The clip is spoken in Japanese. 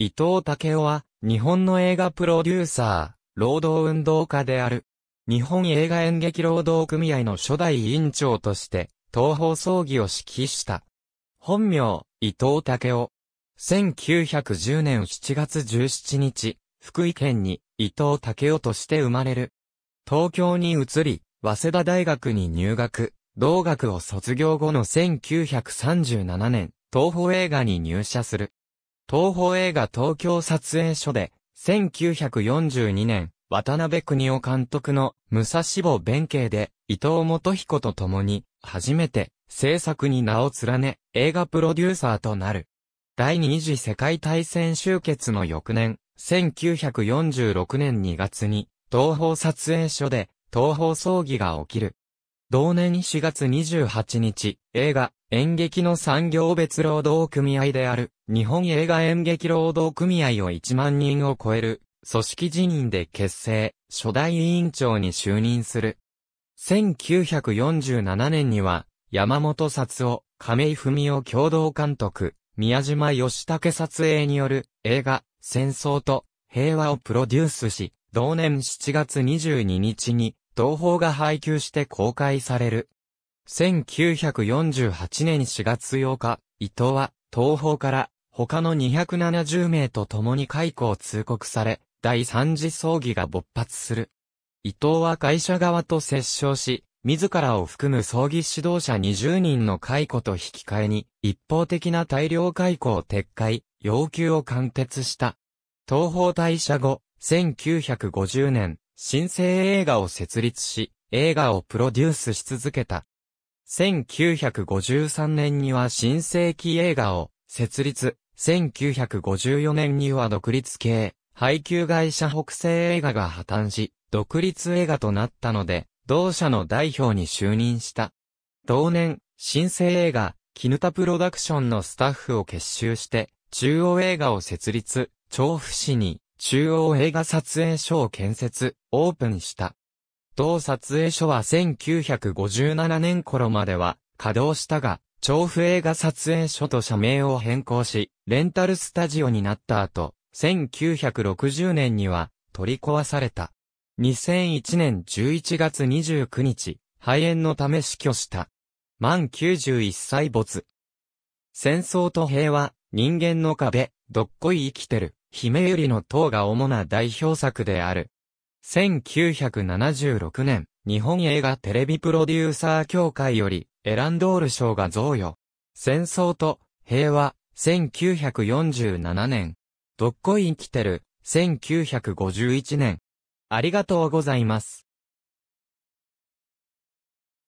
伊藤武雄は、日本の映画プロデューサー、労働運動家である。日本映画演劇労働組合の初代委員長として、東方葬儀を指揮した。本名、伊藤武雄。1910年7月17日、福井県に伊藤武雄として生まれる。東京に移り、早稲田大学に入学、同学を卒業後の1937年、東方映画に入社する。東宝映画東京撮影所で、1942年、渡辺邦夫監督の武蔵坊弁慶で、伊藤元彦と共に、初めて、制作に名を連ね、映画プロデューサーとなる。第二次世界大戦終結の翌年、1946年2月に、東宝撮影所で、東宝葬儀が起きる。同年4月28日、映画、演劇の産業別労働組合である、日本映画演劇労働組合を1万人を超える、組織辞任で結成、初代委員長に就任する。1947年には、山本札夫、亀井文夫共同監督、宮島義武撮影による映画、戦争と平和をプロデュースし、同年7月22日に同報が配給して公開される。1948年4月8日、伊藤は、東方から、他の270名と共に解雇を通告され、第三次葬儀が勃発する。伊藤は会社側と折衝し、自らを含む葬儀指導者20人の解雇と引き換えに、一方的な大量解雇を撤回、要求を貫徹した。東方退社後、1950年、新生映画を設立し、映画をプロデュースし続けた。1953年には新世紀映画を設立、1954年には独立系、配給会社北西映画が破綻し、独立映画となったので、同社の代表に就任した。同年、新生映画、キヌタプロダクションのスタッフを結集して、中央映画を設立、調布市に中央映画撮影所を建設、オープンした。同撮影所は1957年頃までは稼働したが、調布映画撮影所と社名を変更し、レンタルスタジオになった後、1960年には取り壊された。2001年11月29日、肺炎のため死去した。満91歳没。戦争と平和、人間の壁、どっこい生きてる。姫百合の塔が主な代表作である。1976年、日本映画テレビプロデューサー協会より、エランドール賞が贈与。戦争と平和、1947年。どっこい生きてる、1951年。ありがとうございます。